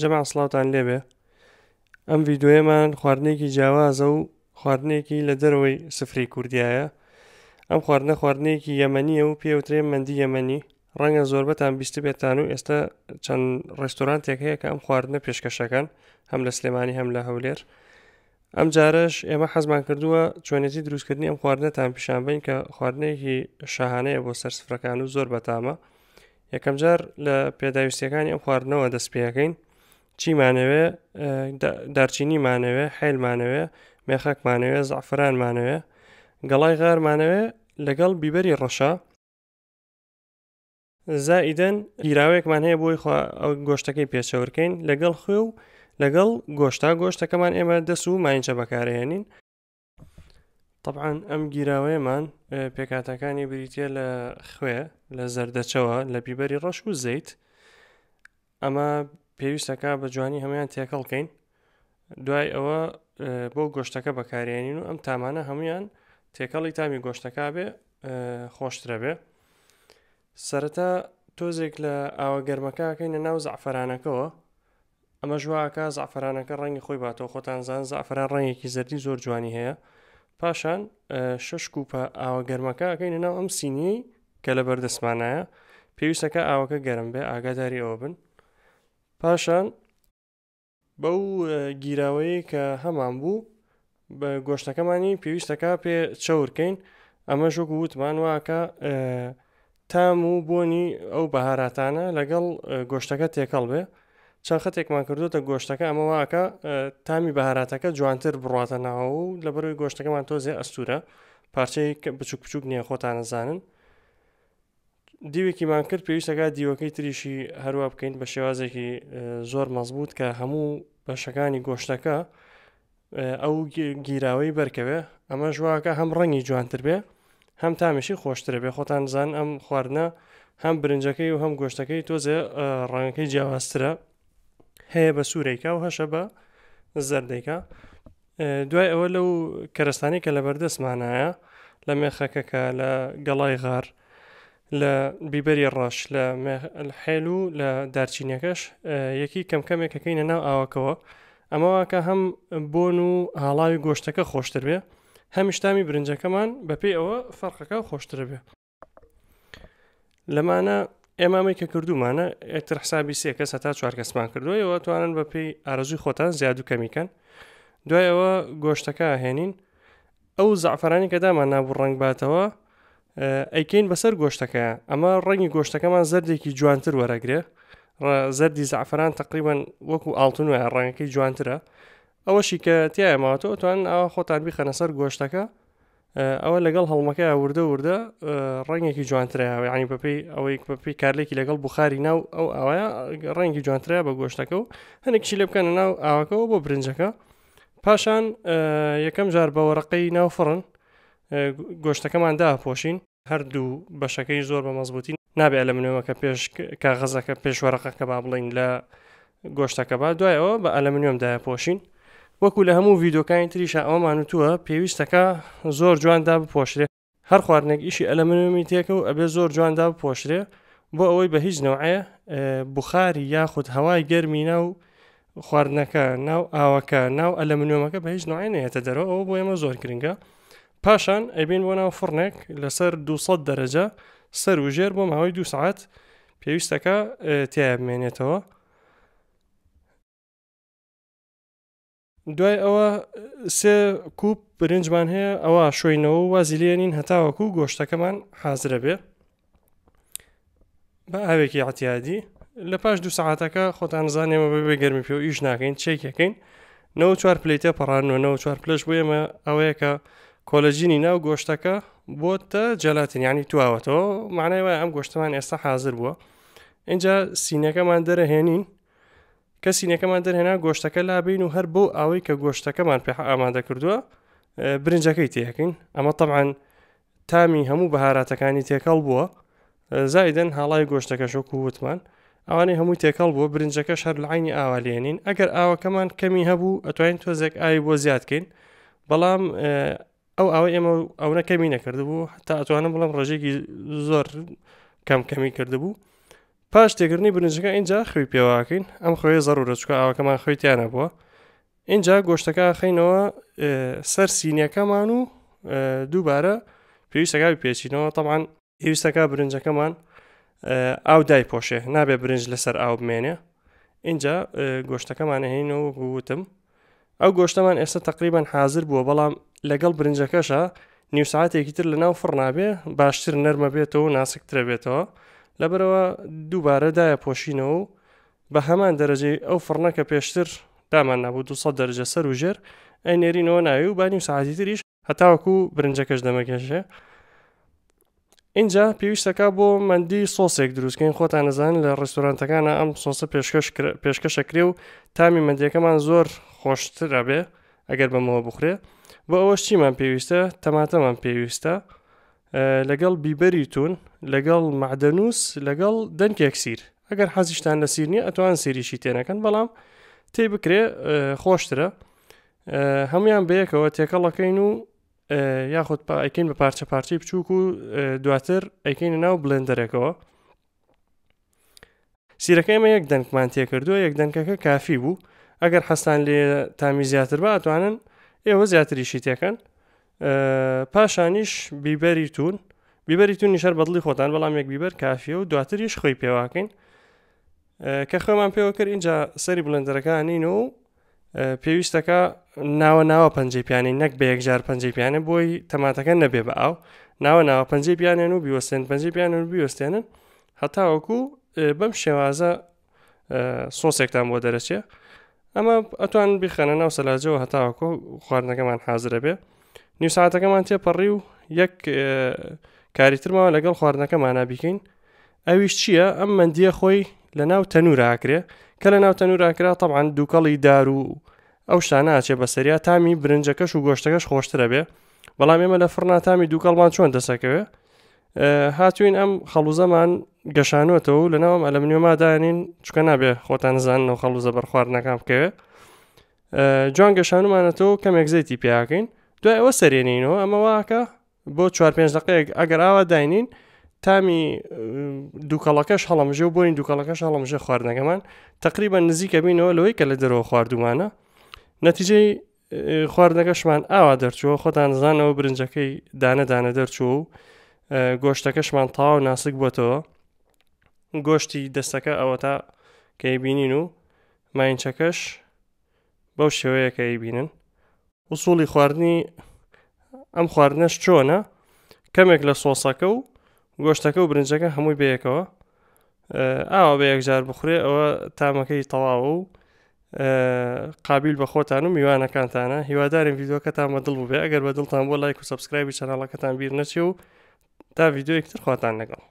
جەما سڵاوان لێبێ ئەم یددیوێمان خواردنێکی جیاوازە و خواردنێکی لە دەرەوەی سفری کوردیایە ئەم خواردنە خواردنێکی یەمەنیە و پێوترێ مندی یەمەنی ڕەنگە زۆربەتان بیست بێتان و ئێستا چەند ڕێستورانتێک هەیە کە ئەم خواردنە پێشکەشەکەن هەم لە سلێمانی هەم لە هەولێر ئەم جارش ئێمە حەزمان کردووە چۆنێتی دروستکردنی ئەم خواردنەتان پیشانبین کە خواردنێکی شاهانەیە بۆ سەر سفرەکان و زۆر بەتامە یەکەم جار لە پێداویستەکانی ئەم خواردنەوە دەست پێەکەین چیمانەوێ دارچینیمانەوێ حیلمانەوێ مێخەکمانەوێ زعفرانمانەوێ گەڵای غارمانەوێ لەگەڵ بیبەری ڕەشە زائیدەن هیراوێکمان هەیە بۆی ئەو گۆشتەکەی پێچەورکەین لەگەڵ خوێ و لەگەڵ گۆشتا گۆشتەکەمان ئێمە دەست و ماینچە بەکارێنین طبعاان ئەم گیراوەیەمان پێکاتەکانی بریتە لە خوێ لە زەردەچەوە لە بیبەری ڕەش و زەیت ئەمە پێویستەکە بە جوانی هەمویان تێکەڵکەین دوای ئەوە بۆ گۆشتەکە بەکارێنین و ئەم تامانە هەمویان تێکەڵی تامی گۆشتەکە بێ خۆشترە بێ سەرەتا تۆزێک لە ئاوە گەرمەکەکەینە ناو زعفرانەکەەوە ئەمە ژواکە زعفرانەکە ڕەنی خۆی باتەوە خۆتانزان زعفران ڕنگێکی زەردی زۆر جوانی هەیە پاشان شش کوپە ئاوە گەرمەکەکەینە ناو ئەم سینی کە لە بەردەسمانایە پێویستەکە ئاوەکە گەرم بێ ئاگاداری ئەوە بن پاشان بەو گیراوەیە کە هەمان بوو بە گۆشتەکەمانی پێویستەکە پێ چاورکەین ئەمە ژۆک وتمان واکە تام و بۆنی ئەو بەهاراتانە لەگەڵ گۆشتەکە تێکەڵ بێ چەند خەتێکمان کردوتە گۆشتەکە ئەمە واکە تامی بەهاراتەکە جوانتر بڕاتە ناوە و لەبەروی گۆشتەکەمان تۆزێ ئەستورە پارچەی بچوک بچوک نییە خۆتانەزانن دیوێکیمان کرد پێویستەکە دیوەکەی تریشی هەروە بکەین بە شێوازێکی زۆر مەزبوط کە هەموو بەشەکانی گۆشتەکە ئەو گیراوەی بەرکەوێ ئەمە ژواکە هەم ڕەنی جوانتر بێ هەم تامیشی خۆشترە بێ خۆتان زان ئەم خواردنە هەم برنجەکەی و هەم گۆشتەکەی تۆزێ ڕەنەکەی جیاوازترە هەیە بە سوورێکا و هەشە بە زەردێکا دوای ئەوە لەو کەرستانی کە لە بەردەستمانایە لە مێخەکەکە لە گەڵای غار لە بیبەری ڕەش لە حێل و لە دارچینەکەش یەکی کەم کەمێک کەکەینە ناو ئاواکەوە ئەمەواکە هەم بۆن و هاڵاوی گۆشتەکە خۆشتر بێ هەمیشتامی برنجەکەمان بەپێی ئەوە فەرقەکە خۆشتر بێ لەمانە ئێمامی کە کردومانە ئێتر حسابی سێ کەس هەتا چوار کەسمان کردوەوە توانن بە پێی ئارزوی خۆتان زیاد و کەمیکەن دوایەوە گۆشتەکە هێنین ئەو زعفرانی کە دامان نابوو ڕنگ باتەوە ئەیکەین بەسەر گۆشتەکە ئەمە ڕەنی گۆشتەکەمان زەردێکی جوانتر وەرەگرێ زەردی زعفران تقریبان وەکو ئاڵتون وایە ڕەنەکەی جوانترە ئەوەشی کە تایەماتەوە توان ئەوە خۆتان بیخەنە سەر گۆشتەکە ئەوە لەگەڵ هەڵمەکە وردە وردە ڕەنگێکی جوانترایە ینی بەپی ئەوەی بەپی کارلێکی لەگەڵ بخاری ناو ئەو ئاوایە ڕەنگی جوانترایە بە گۆشتەکە و هەنێکشی لێ بکەنە ناو ئاواکەەوە بۆ برنجەکە پاشان یەکەم جار بە وەرەقەی ناو فڕن گۆشتەکەمان داپۆشین هەردوو بەشەکەی زۆر بە مەزبوتی نابێ لە منێمەکە پێش کاغەزەکە پێشوەرەقەکە با بڵین لە گۆشتەکە با دوایەوە بە ئەلەمنیۆم داپۆشین وەکو لە هەموو ڤیددیوکانی تریشە ئەومان وتووە پێویستەکە زۆر جواندا بپۆشرێ هەر خواردنێک ئیشی ئەلەمنومی تێکە و ئەبێ زۆر جواندا بپۆشرێ بۆ ئەوەی بە هیچ نەوەیە بخاری یاخود هەوای گەرمی ناو خواردنەکە ناو ئاوەکە ناو ئەلەمنۆمەکە بە هیچ نوعەنێتە دەرەوە ئەوە بۆ ئێمە زۆر گرنگە پاشان ئەبین بۆ ناو فڕنێک لەسەر 200 دەرەجە سەر وژێر بۆ ماوەی دو سعات پێویستەکە تیامێنێتەوە دوای ئەوە سێ کوپ برنجمان هەیە ئەوە شوێنەوە وازیلێنین هەتاوەکو و گۆشتەکەمان حازرە بێ بە ئاوێکی عتیادی لە پاش دو ساعتەکە خۆتان زانێمە بەبێ گەرمی پێ و ئیش ناکەین چێکەکەین 94 پلیتە پەڕانەوە 94 پلش بۆ ئێمە ئەوەیەکە کۆلژینی ناو گۆشتەکە بۆتە جەلاتنیانی تواوەتەوە مانایوە ئەم گۆشتمان ئێستا حاضر بووە اینجا سینەکەمان دەرەهێنین کە سینەکەمان دەرهێنا گۆشتەکە لابین و هەر بۆ ئەوەی کە گۆشتەکەمان پێ ئامادە کردووە برنجەکەی تێکین ئەمە تەعاان تامی هەموو بەهاراتەکانی تێکەڵ بووە زایدەن هاڵای گۆشتەکە شۆکو وتمان ئەوانەی هەمووی تێکەڵ بووە برنجەکە شەر لەعینی ئاوالێنین ئەگەر ئاوەکەمان کەمی هەبوو ئەتوانین تۆزێک ئاوی بۆ زیادکەین بەڵام ئەو ئەوەی ئێمە ئەوە کەمی نەکردبوو تا ئەتوانم بڵم ڕژێکی زۆر کەم کەمی کردبوو پاش تێگرنی برنجەکە اینجا خوی پێواکەین ئەم خۆی زەرورە چکە ئەوەکەمان خۆی تیانە بووە اینجا گۆشتەکە خینەوە سەر سینیەکەمان و دووبارە پێویستەکەوی پێچینەوە تەمان پێویستەکە برنجەکەمان ئاو دای پۆشێ نابێ برنج لەسەر ئاو بمێنێ اینجا گۆشتەکەمانە هینەوە گوتم ئەو گۆشتەمان ئێستا تقریبان حاضر بووە بەڵام لەگەڵ برنجەکەشە نیوسعاتێکی تر لەناو فڕ نابێ باشتر نەرمە بێتەوە و ناسکترە بێتەوە لەبەرەوە دووبارەدایە پۆشینەوە و بە هەمان دەرەجەی ئەو فڕنەکە پێشتر دامان نبوو 200 دەرجە سەر و ژێر ئەی نێرینەوە ناوی و بانی و سعاتی تریش هەتاوەکو و برنجەکەش دەمەکێشێ اینجا پێویستەکە بۆ مندی سۆسێک دروستکەین خۆتان نەزان لە ڕستورانتەکانە ئەم سۆسە پێشکەشەکرێ و تامی مندیەکەمان زۆر خۆشترە بێ ئەگەر بەمەوە بخورێ بۆ ئەوەش چیمان پێویستە تەماتەمان پێویستە لەگەڵ بیبەریتون لەگەڵ معدەنووس لەگەڵ دەنگێک سیر ئەگەر حەزیشتان لە سیرنی ئەتوان سریشی تێنەکەن بەڵام تێ بکرێ خۆشترە هەموان بەیەکەوە تێکەڵەکەین و یاخود ئەیکەین بە پارچە پارچەی بچووک و دواتر ئەیکەین ناو بلندەرێکەوە سیرەکەی مە یەک دەنگمان تێکردووە یەک دەنگەکە کافی بوو ئەگەر حەستان لێ تامی زیاتر بە ئەتوانن ئێوە زیاتریشی تێکەن پاشانیش بیبەری تون بیبەری تون نیشەر بەدڵی خۆتان بەڵام یەک بیبەر کافیە و دواتریش خۆی پێواکەین کە خۆمان پێوە کرد اینجا سەری بلندەرەکانین و پێویستەکە ناوە ناوە پەنجی پیانی نەک بە یەکجار پەنجی پیانە بۆی تەماتەکە نەبێ بە ئاو ناوە ناوە پەنجی پیانێن و بیوەستێن پەنجی پیان و بیوەستێنن هەتاوەکو بەم شێوازە سۆسێکتان بۆ دەرەچێت ئەمە ئەتوان بخەنە ناو سەلاجەوە هەتاوەکۆ خواردنەکەمان حاضرە بێ نیو ساعتەکەمان تێپەڕی و یەک کاریترمەوە لەگەڵ خواردنەکەمانە بیکەین ئەویش چییە ئەم مندیە خۆی لە ناو تەنووراکرێ کە لە ناو تەنووراکرا تەعاان دووکەڵی دار و ئەو شتاناچێ بە سەریا تامی برنجەکەش و گۆشتەکەش خۆشترە بێ بەڵام ئێمە لە فڕناتامی دووکەڵمان چۆن دەسەکەوێ هاتوین ئەم خەڵوزەمان گەشانوەتەوە و لەناوم ئەلمنیۆ مادانین چکە نابێ خۆتان زانەوە خەڵ زە بەر خواردنەکان بکەوێ جوان گەشانمانەتەوە کەمێک زەیتی پیاکەین دوای ئەوە سەرێنینەوە ئەمە واکە بۆ 4 پێ دقەیەک ئەگەر ئاوا داینین تامی دووکەڵەکەش هەڵمژێ و بۆین دووکەڵەکەش هەڵمژە خواردنەکەمان تقریبا نزیکە بینەوە لەوەی کە لە دەرەوە خواردومانە نەتیجەی خواردنەکەشمان ئاوا دەرچووە خۆتان زانەوە برنجەکەی دانەدانە دەرچوو و گۆشتەکەشمان تاو ناسک بۆتەوە گۆشتی دەستەکە ئەوە تا کەی بینین و ماینچەکەش بەو شێوەیە کەی بینن وسوڵی خواردنی ئەم خواردنەش چۆنە کەمێک لە سۆسەکە و گۆشتەکە و برنجەکە هەمووی بەیەکەوە ئاوا بە یەکجار بخورێ ئەوە تامەکەی تەواوە و قابل بە خۆتان و میوانەکانتانە هیوادارین یددیوەکەتان بە دڵ بێ ئەگەر بە دڵتان بۆ لایک و سبسکرایبی چەناڵەکەتان بیر نەچی و تا یددیوەیەکتر خواتان لەگەڵ